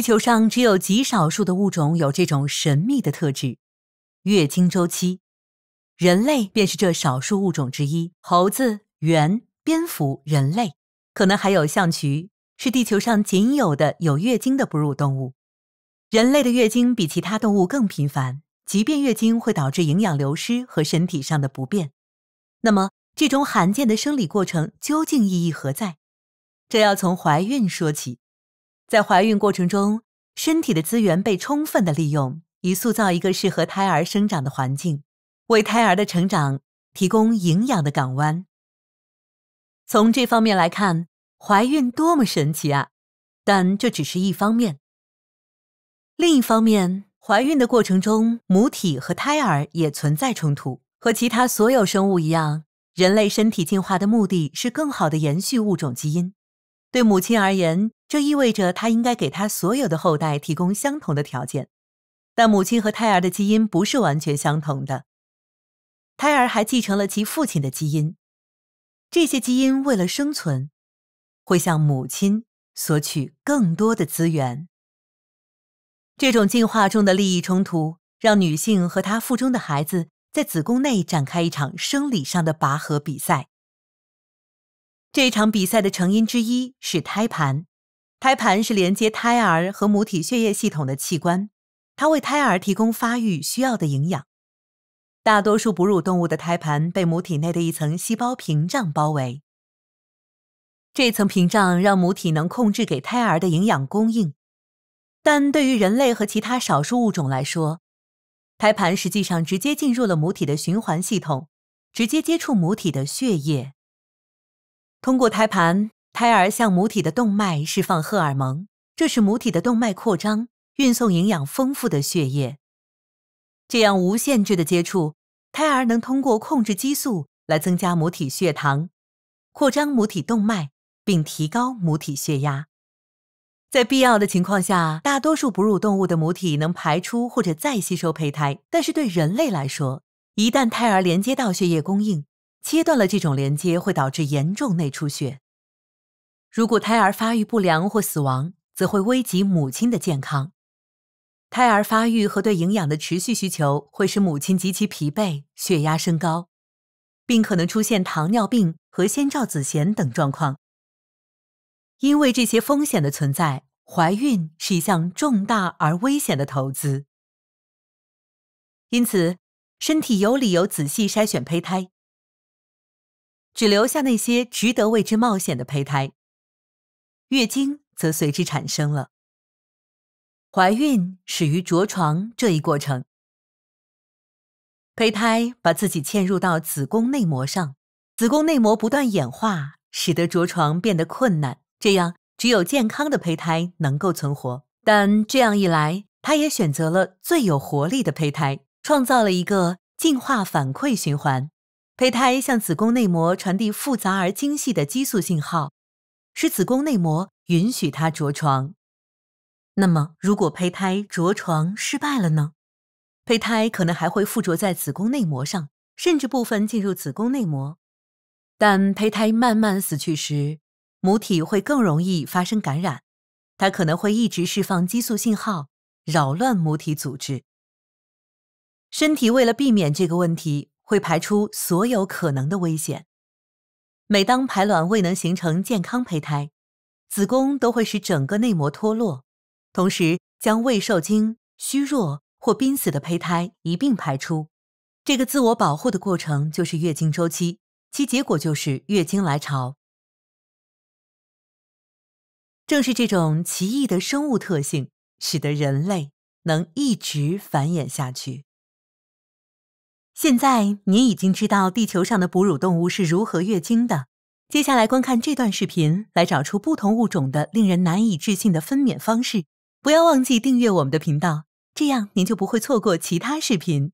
地球上只有极少数的物种有这种神秘的特质——月经周期。人类便是这少数物种之一。猴子、猿、蝙蝠、人类，可能还有象鼩，是地球上仅有的有月经的哺乳动物。人类的月经比其他动物更频繁，即便月经会导致营养流失和身体上的不便。那么，这种罕见的生理过程究竟意义何在？这要从怀孕说起。在怀孕过程中，身体的资源被充分的利用，以塑造一个适合胎儿生长的环境，为胎儿的成长提供营养的港湾。从这方面来看，怀孕多么神奇啊！但这只是一方面。另一方面，怀孕的过程中，母体和胎儿也存在冲突。和其他所有生物一样，人类身体进化的目的是更好的延续物种基因。对母亲而言，这意味着他应该给他所有的后代提供相同的条件，但母亲和胎儿的基因不是完全相同的。胎儿还继承了其父亲的基因，这些基因为了生存，会向母亲索取更多的资源。这种进化中的利益冲突让女性和她腹中的孩子在子宫内展开一场生理上的拔河比赛。这场比赛的成因之一是胎盘。胎盘是连接胎儿和母体血液系统的器官，它为胎儿提供发育需要的营养。大多数哺乳动物的胎盘被母体内的一层细胞屏障包围，这层屏障让母体能控制给胎儿的营养供应。但对于人类和其他少数物种来说，胎盘实际上直接进入了母体的循环系统，直接接触母体的血液，通过胎盘。胎儿向母体的动脉释放荷尔蒙，这使母体的动脉扩张，运送营养丰富的血液。这样无限制的接触，胎儿能通过控制激素来增加母体血糖、扩张母体动脉，并提高母体血压。在必要的情况下，大多数哺乳动物的母体能排出或者再吸收胚胎，但是对人类来说，一旦胎儿连接到血液供应，切断了这种连接会导致严重内出血。如果胎儿发育不良或死亡，则会危及母亲的健康。胎儿发育和对营养的持续需求会使母亲极其疲惫、血压升高，并可能出现糖尿病和先兆子痫等状况。因为这些风险的存在，怀孕是一项重大而危险的投资。因此，身体有理由仔细筛选胚胎，只留下那些值得为之冒险的胚胎。月经则随之产生了。怀孕始于着床这一过程，胚胎把自己嵌入到子宫内膜上，子宫内膜不断演化，使得着床变得困难。这样，只有健康的胚胎能够存活。但这样一来，它也选择了最有活力的胚胎，创造了一个进化反馈循环。胚胎向子宫内膜传递复杂而精细的激素信号。使子宫内膜允许它着床。那么，如果胚胎着床失败了呢？胚胎可能还会附着在子宫内膜上，甚至部分进入子宫内膜。但胚胎慢慢死去时，母体会更容易发生感染。它可能会一直释放激素信号，扰乱母体组织。身体为了避免这个问题，会排出所有可能的危险。每当排卵未能形成健康胚胎，子宫都会使整个内膜脱落，同时将未受精、虚弱或濒死的胚胎一并排出。这个自我保护的过程就是月经周期，其结果就是月经来潮。正是这种奇异的生物特性，使得人类能一直繁衍下去。现在您已经知道地球上的哺乳动物是如何月经的。接下来观看这段视频，来找出不同物种的令人难以置信的分娩方式。不要忘记订阅我们的频道，这样您就不会错过其他视频。